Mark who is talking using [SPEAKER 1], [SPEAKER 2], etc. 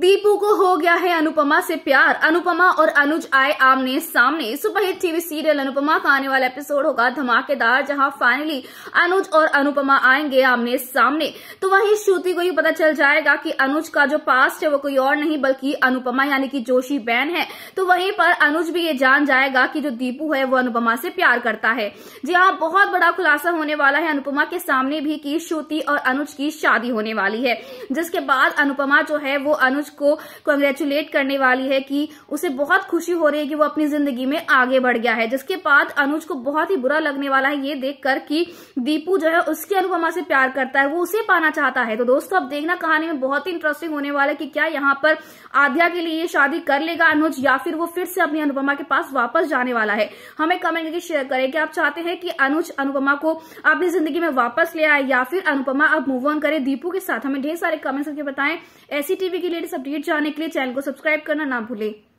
[SPEAKER 1] दीपू को हो गया है अनुपमा से प्यार अनुपमा और अनुज आए आमने सामने सुपरहिट टीवी सीरियल अनुपमा का आने वाला एपिसोड होगा धमाकेदार जहां फाइनली अनुज और अनुपमा आएंगे आमने सामने तो वहीं श्रुति को ये पता चल जाएगा कि अनुज का जो पास्ट है वो कोई और नहीं बल्कि अनुपमा यानी कि जोशी बहन है तो वहीं पर अनुज भी ये जान जाएगा कि जो दीपू है वो अनुपमा से प्यार करता है जी हाँ बहुत बड़ा खुलासा होने वाला है अनुपमा के सामने भी की श्रुति और अनुज की शादी होने वाली है जिसके बाद अनुपमा जो है वो अनुज मनोज को कंग्रेचुलेट करने वाली है कि उसे बहुत खुशी हो रही है कि वो अपनी जिंदगी में आगे बढ़ गया है जिसके बाद अनुज को बहुत ही बुरा लगने वाला है ये देखकर कि दीपू जो है उसके अनुपमा से प्यार करता है वो उसे पाना चाहता है तो दोस्तों अब देखना कहानी में बहुत ही इंटरेस्टिंग होने वाला है कि क्या यहाँ पर आध्या के लिए शादी कर लेगा अनुज या फिर वो फिर से अपनी अनुपमा के पास वापस जाने वाला है हमें कमेंट करके शेयर करें कि आप चाहते हैं कि अनुज अनुपमा को अपनी जिंदगी में वापस ले आए या फिर अनुपमा अब मूव ऑन करे दीपू के साथ हमें ढेर सारे कमेंट्स करके बताएं ऐसी टीवी e के लिए लेटेस्ट अपडेट जाने के लिए चैनल को सब्सक्राइब करना ना भूले